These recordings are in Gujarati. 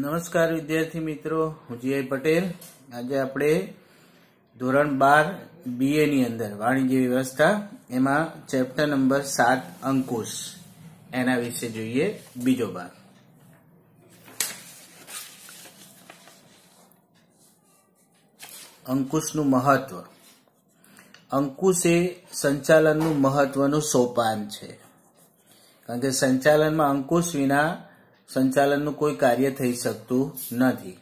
નમસ્કાર વિદ્યાર્થી મિત્રો હું જીઆઈ પટેલ આજે આપણે ધોરણ બાર બીએની અંદર વાણિજ્ય વ્યવસ્થા એમાં ચેપ્ટર નંબર સાત અંકુશ એના વિશે જોઈએ બીજો બાર અંકુશનું મહત્વ અંકુશ એ સંચાલનનું મહત્વનું સોપાન છે કારણ કે સંચાલનમાં અંકુશ વિના સંચાલનનું કોઈ કાર્ય થઈ શકતું નથી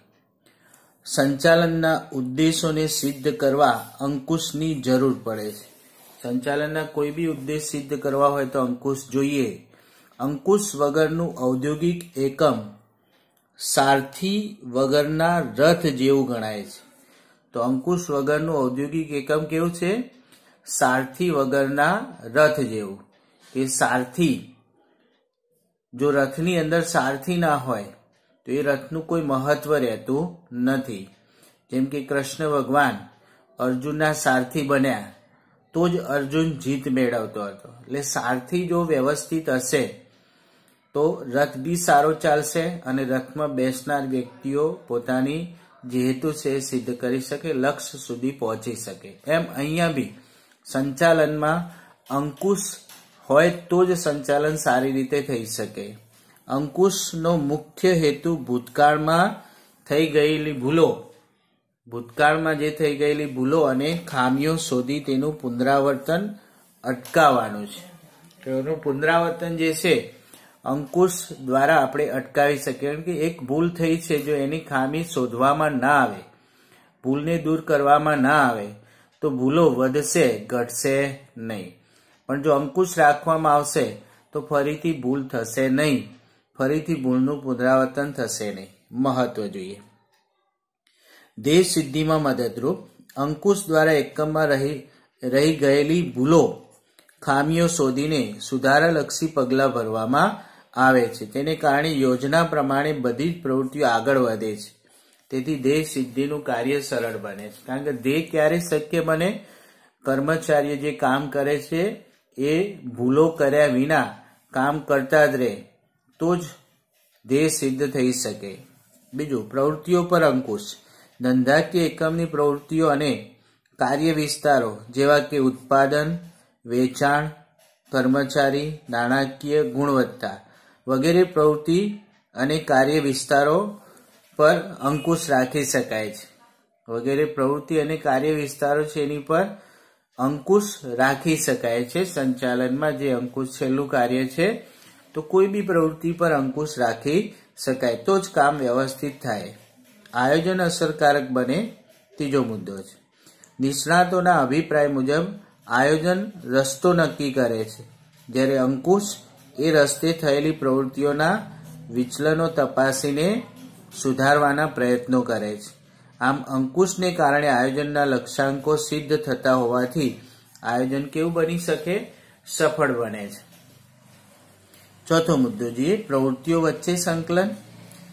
સંચાલનના ઉદ્દેશોને સિદ્ધ કરવા અંકુશની જરૂર પડે છે સંચાલનના કોઈ બી ઉદ્દેશ સિદ્ધ કરવા હોય તો અંકુશ જોઈએ અંકુશ વગરનું ઔદ્યોગિક એકમ સારથી વગરના રથ જેવું ગણાય છે તો અંકુશ વગરનું ઔદ્યોગિક એકમ કેવું છે સારથી વગરના રથ જેવું કે સારથી જો રથની અંદર સારથી ના હોય તો એ રથનું કોઈ મહત્વ રહેતું નથી જેમ કે કૃષ્ણ ભગવાન અર્જુનના સારથી બન્યા તો જ અર્જુન જીત મેળવતો હતો એટલે સારથી જો વ્યવસ્થિત હશે તો રથ બી સારો ચાલશે અને રથમાં બેસનાર વ્યક્તિઓ પોતાની જે હેતુ છે સિદ્ધ કરી શકે લક્ષ્ય સુધી પહોંચી શકે એમ અહીંયા બી સંચાલનમાં અંકુશ હોય તો જ સંચાલન સારી રીતે થઈ શકે અંકુશનો મુખ્ય હેતુ ભૂતકાળમાં થઈ ગયેલી ભૂલો ભૂતકાળમાં જે થઈ ગયેલી ભૂલો અને ખામીઓ શોધી તેનું પુનરાવર્તન અટકાવવાનું છે એનું પુનરાવર્તન જે છે અંકુશ દ્વારા આપણે અટકાવી શકીએ કારણ કે એક ભૂલ થઈ છે જો એની ખામી શોધવામાં ના આવે ભૂલને દૂર કરવામાં ના આવે તો ભૂલો વધશે ઘટશે નહીં પણ જો અંકુશ રાખવામાં આવશે તો ફરીથી ભૂલ થશે નહીં ફરીથી ભૂલનું પુનરાવર્તન થશે નહીં મહત્વ જોઈએ દેહ સિદ્ધિમાં મદદરૂપ અંકુશ દ્વારા એકમમાં રહી રહી ગયેલી ભૂલો ખામીઓ શોધીને સુધારાલક્ષી પગલાં ભરવામાં આવે છે તેને કારણે યોજના પ્રમાણે બધી જ પ્રવૃત્તિઓ આગળ વધે છે તેથી દેહ સિદ્ધિનું કાર્ય સરળ બને છે કારણ કે દેહ ક્યારે શક્ય બને કર્મચારીઓ જે કામ કરે છે એ ભૂલો કર્યા વિના કામ કરતા જ રહે તો જ ધ્યેય સિદ્ધ થઈ શકે બીજું પ્રવૃત્તિઓ પર અંકુશ ધંધાકીય એકમની પ્રવૃત્તિઓ અને કાર્ય વિસ્તારો જેવા કે ઉત્પાદન વેચાણ કર્મચારી નાણાકીય ગુણવત્તા વગેરે પ્રવૃત્તિ અને કાર્ય વિસ્તારો પર અંકુશ રાખી શકાય છે વગેરે પ્રવૃત્તિ અને કાર્ય વિસ્તારો છે એની પર અંકુશ રાખી શકાય છે સંચાલનમાં જે અંકુશ છેલ્લું કાર્ય છે તો કોઈ બી પ્રવૃત્તિ પર અંકુશ રાખી શકાય તો જ કામ વ્યવસ્થિત થાય આયોજન અસરકારક બને ત્રીજો મુદ્દો છે નિષ્ણાતોના અભિપ્રાય મુજબ આયોજન રસ્તો નક્કી કરે છે જ્યારે અંકુશ એ રસ્તે થયેલી પ્રવૃત્તિઓના વિચલનો તપાસીને સુધારવાના પ્રયત્નો કરે છે આમ અંકુશને કારણે આયોજનના લક્ષ્યાંકો સિદ્ધ થતા હોવાથી આયોજન કેવું બની શકે સફળ બને છે ચોથો મુદ્દો જોઈએ પ્રવૃત્તિઓ વચ્ચે સંકલન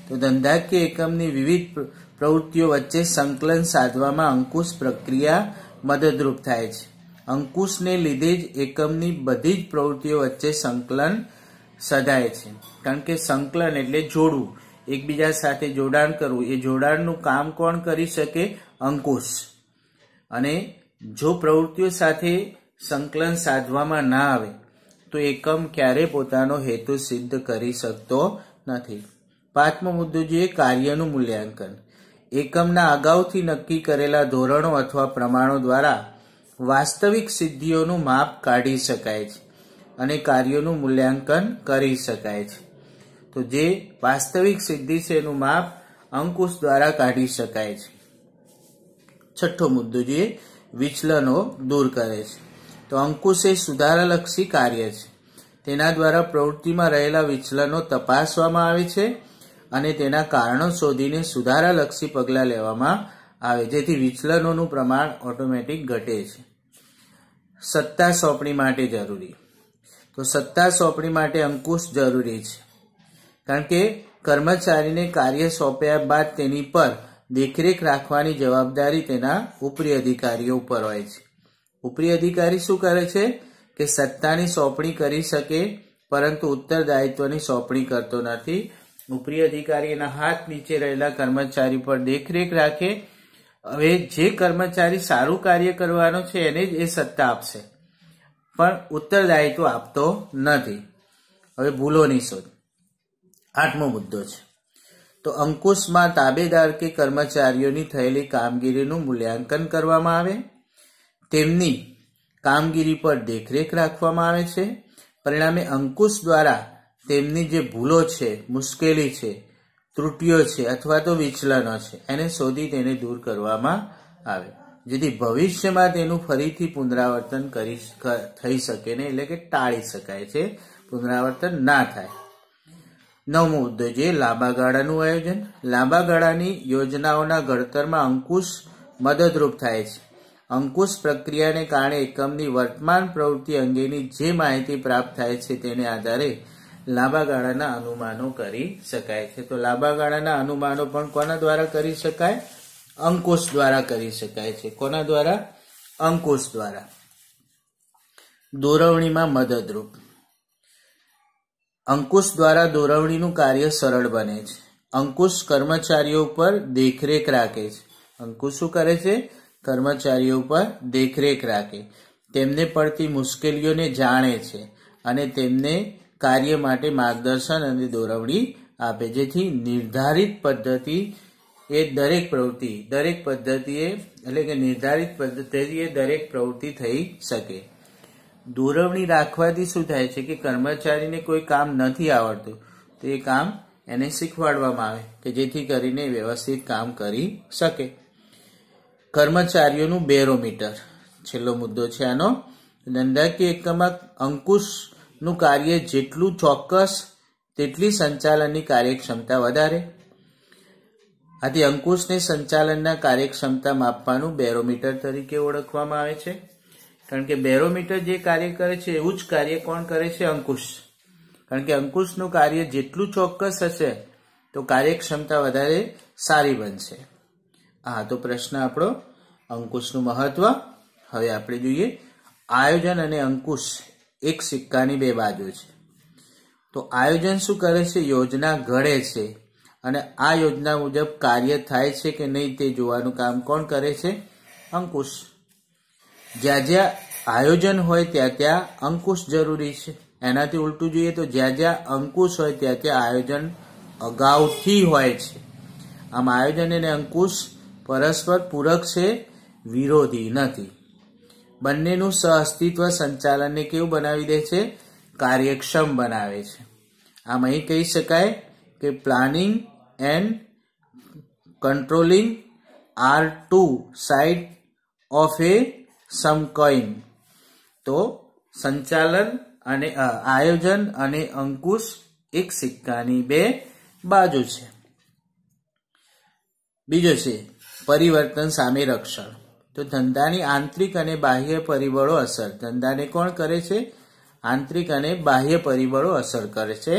તો ધંધાકીય એકમની વિવિધ પ્રવૃત્તિઓ વચ્ચે સંકલન સાધવામાં અંકુશ પ્રક્રિયા મદદરૂપ થાય છે અંકુશને લીધે જ એકમની બધી જ પ્રવૃત્તિઓ વચ્ચે સંકલન સધાય છે કારણ કે સંકલન એટલે જોડવું એકબીજા સાથે જોડાણ કરવું એ જોડાણનું કામ કોણ કરી શકે અંકુશ અને જો પ્રવૃત્તિઓ સાથે સંકલન સાધવામાં ના આવે તો એકમ ક્યારે પોતાનો હેતુ સિદ્ધ કરી શકતો નથી પાંચમો મુદ્દો જોઈએ કાર્યનું મૂલ્યાંકન એકમના અગાઉથી નક્કી કરેલા ધોરણો અથવા પ્રમાણો દ્વારા વાસ્તવિક સિદ્ધિઓનું માપ કાઢી શકાય છે અને કાર્યોનું મૂલ્યાંકન કરી શકાય છે તો જે વાસ્તવિક સિદ્ધિ છે એનું માપ અંકુશ દ્વારા કાઢી શકાય છે છઠ્ઠો મુદ્દો જે વિચલનો દૂર કરે છે તો અંકુશ એ સુધારાલક્ષી કાર્ય છે તેના દ્વારા પ્રવૃત્તિમાં રહેલા વિચલનો તપાસવામાં આવે છે અને તેના કારણો શોધીને સુધારાલક્ષી પગલાં લેવામાં આવે જેથી વિચલનોનું પ્રમાણ ઓટોમેટિક ઘટે છે સત્તા સોંપણી માટે જરૂરી તો સત્તા સોંપણી માટે અંકુશ જરૂરી છે કારણ કે કર્મચારીને કાર્ય સોંપ્યા બાદ તેની પર દેખરેખ રાખવાની જવાબદારી તેના ઉપરી અધિકારીઓ ઉપર હોય છે ઉપરી અધિકારી શું કરે છે કે સત્તાની સોંપણી કરી શકે પરંતુ ઉત્તરદાયિત્વની સોંપણી કરતો નથી ઉપરી અધિકારી એના હાથ નીચે રહેલા કર્મચારી પર દેખરેખ રાખે હવે જે કર્મચારી સારું કાર્ય કરવાનો છે એને જ એ સત્તા આપશે પણ ઉત્તરદાયિત્વ આપતો નથી હવે ભૂલોની શોધ આઠમો મુદ્દો છે તો અંકુશમાં તાબેદાર કે કર્મચારીઓની થયેલી કામગીરીનું મૂલ્યાંકન કરવામાં આવે તેમની કામગીરી પર દેખરેખ રાખવામાં આવે છે પરિણામે અંકુશ દ્વારા તેમની જે ભૂલો છે મુશ્કેલી છે ત્રુટીઓ છે અથવા તો વિચલનો છે એને શોધી તેને દૂર કરવામાં આવે જેથી ભવિષ્યમાં તેનું ફરીથી પુનરાવર્તન કરી થઈ શકે ને એટલે કે ટાળી શકાય છે પુનરાવર્તન ના થાય નવમો ઉદ્દેશ લાંબા ગાળાનું આયોજન લાંબા ગાળાની યોજનાઓના ઘડતરમાં અંકુશ મદદરૂપ થાય છે અંકુશ પ્રક્રિયાને કારણે એકમની વર્તમાન પ્રવૃત્તિ અંગેની જે માહિતી પ્રાપ્ત થાય છે તેને આધારે લાંબા ગાળાના અનુમાનો કરી શકાય છે તો લાંબા ગાળાના અનુમાનો પણ કોના દ્વારા કરી શકાય અંકુશ દ્વારા કરી શકાય છે કોના દ્વારા અંકુશ દ્વારા દોરવણીમાં મદદરૂપ અંકુશ દ્વારા દોરવણીનું કાર્ય સરળ બને છે અંકુશ કર્મચારીઓ પર દેખરેખ રાખે છે અંકુશ શું કરે છે કર્મચારીઓ પર દેખરેખ રાખે તેમને પડતી મુશ્કેલીઓને જાણે છે અને તેમને કાર્ય માટે માર્ગદર્શન અને દોરવણી આપે જેથી નિર્ધારિત પદ્ધતિ એ દરેક પ્રવૃત્તિ દરેક પદ્ધતિએ એટલે કે નિર્ધારિત પદ્ધતિએ દરેક પ્રવૃત્તિ થઈ શકે દોરવણી રાખવાથી શું થાય છે કે કર્મચારીને કોઈ કામ નથી આવડતું તો એ કામ એને શીખવાડવામાં આવે કે જેથી કરીને વ્યવસ્થિત કામ કરી શકે કર્મચારીઓનું બેરોમીટર છેલ્લો મુદ્દો છે આનો ધંધાકીય એકમમાં અંકુશનું કાર્ય જેટલું ચોક્કસ તેટલી સંચાલનની કાર્યક્ષમતા વધારે આથી અંકુશને સંચાલનના કાર્યક્ષમતા માપવાનું બેરોમીટર તરીકે ઓળખવામાં આવે છે કારણ કે બેરોમીટર જે કાર્ય કરે છે એવું જ કાર્ય કોણ કરે છે અંકુશ કારણ કે અંકુશનું કાર્ય જેટલું ચોક્કસ હશે તો કાર્યક્ષમતા વધારે સારી બનશે હા તો પ્રશ્ન આપણો અંકુશનું મહત્વ હવે આપણે જોઈએ આયોજન અને અંકુશ એક સિક્કાની બે બાજુ છે તો આયોજન શું કરે છે યોજના ઘડે છે અને આ યોજના મુજબ કાર્ય થાય છે કે નહીં તે જોવાનું કામ કોણ કરે છે અંકુશ જ્યાં જ્યાં આયોજન હોય ત્યાં ત્યાં અંકુશ જરૂરી છે એનાથી ઉલટું જોઈએ તો જ્યાં જ્યાં અંકુશ હોય ત્યાં ત્યાં આયોજન અગાઉથી હોય છે આમ આયોજન અને અંકુશ પરસ્પર પૂરક છે વિરોધી નથી બંનેનું સહઅસ્તિત્વ સંચાલનને કેવું બનાવી દે છે કાર્યક્ષમ બનાવે છે આમ અહીં કહી શકાય કે planning and controlling are two side of a same coin તો સંચાલન અને આયોજન અને અંકુશ એક સિક્કાની બે બાજુ છે બીજો છે પરિવર્તન સામે રક્ષણ તો ધંધાની આંતરિક અને બાહ્ય પરિબળો અસર ધંધાને કોણ કરે છે આંતરિક અને બાહ્ય પરિબળો અસર કરે છે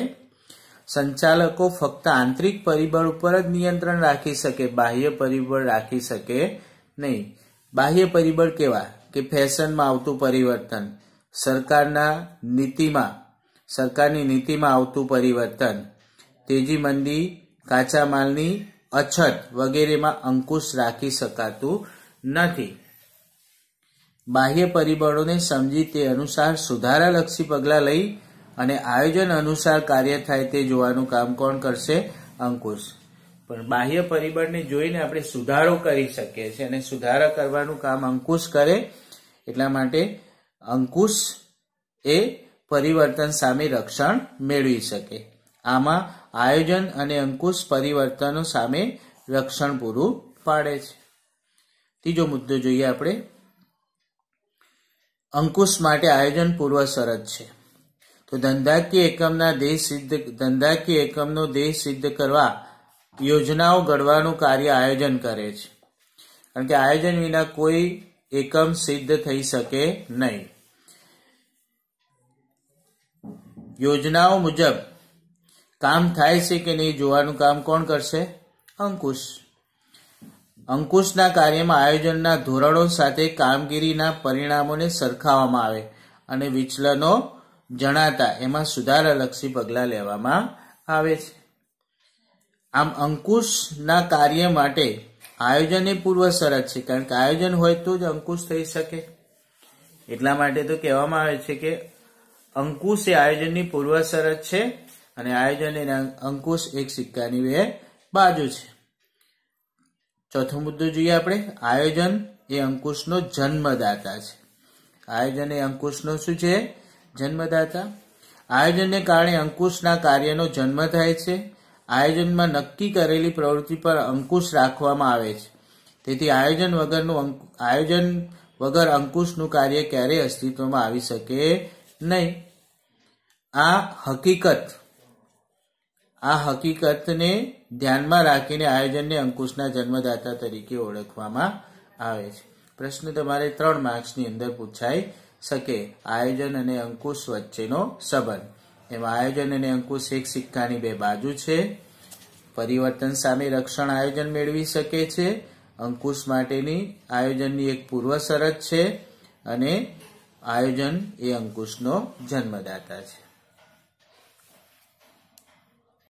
સંચાલકો ફક્ત આંતરિક પરિબળ ઉપર જ નિયંત્રણ રાખી શકે બાહ્ય પરિબળ રાખી શકે નહીં બાહ્ય પરિબળ કેવા કે ફેશનમાં આવતું પરિવર્તન સરકારના નીતિમાં સરકારની નીતિમાં આવતું પરિવર્તન તેજી મંદી કાચા માલની અછત વગેરેમાં અંકુશ રાખી શકાતું નથી બાહ્ય પરિબળોને સમજી તે અનુસાર સુધારાલક્ષી પગલાં લઈ અને આયોજન અનુસાર કાર્ય થાય તે જોવાનું કામ કોણ કરશે અંકુશ પણ બાહ્ય પરિબળને જોઈને આપણે સુધારો કરી શકીએ છીએ અને સુધારા કરવાનું કામ અંકુશ કરે એટલા માટે અંકુશ એ પરિવર્તન સામે રક્ષણ મેળવી શકે આમાં આયોજન અને અંકુશ પરિવર્તનો સામે રક્ષણ પૂરું પાડે છે ત્રીજો મુદ્દો જોઈએ આપણે અંકુશ માટે આયોજન પૂર્વ શરત છે તો ધંધાકીય એકમના દેહ સિદ્ધ ધંધાકીય એકમનો દેહ સિદ્ધ કરવા યોજનાઓ ઘડવાનું કાર્ય આયોજન કરે છે કારણ કે આયોજન વિના કોઈ એકમ સિદ્ધ થઈ શકે નહીં યોજનાઓ મુજબ કામ થાય છે કે નહીં જોવાનું કામ કોણ કરશે અંકુશ અંકુશના કાર્યમાં આયોજનના ધોરણો સાથે કામગીરીના પરિણામોને સરખાવવામાં આવે અને વિચલનો જણાતા એમાં સુધારાલક્ષી પગલાં લેવામાં આવે છે આમ અંકુશના કાર્ય માટે આયોજન એ પૂર્વ શરત છે કારણ કે આયોજન હોય તો જ અંકુશ થઈ શકે એટલા માટે તો કહેવામાં આવે છે કે અંકુશ એ આયોજનની પૂર્વ શરત છે અને આયોજન એ અંકુશ એક સિક્કાની બે બાજુ છે ચોથો મુદ્દો જોઈએ આપણે આયોજન એ અંકુશનો જન્મદાતા છે આયોજન એ અંકુશનો શું છે જન્મદાતા આયોજનને કારણે અંકુશના કાર્યનો જન્મ થાય છે આયોજનમાં નક્કી કરેલી પ્રવૃત્તિ પર અંકુશ રાખવામાં આવે છે તેથી આયોજન વગરનું આયોજન વગર અંકુશનું કાર્ય ક્યારેય અસ્તિત્વમાં આવી શકે નહીં આ હકીકત આ હકીકતને ધ્યાનમાં રાખીને આયોજનને અંકુશના જન્મદાતા તરીકે ઓળખવામાં આવે છે પ્રશ્ન તમારે ત્રણ માર્ક્સની અંદર પૂછાય શકે આયોજન અને અંકુશ વચ્ચેનો સંબંધ એમાં આયોજન અને અંકુશ એક સિક્કાની બે બાજુ છે પરિવર્તન સામે રક્ષણ આયોજન મેળવી શકે છે અંકુશ માટેની આયોજનની એક પૂર્વ શરત છે અને આયોજન એ અંકુશનો જન્મદાતા છે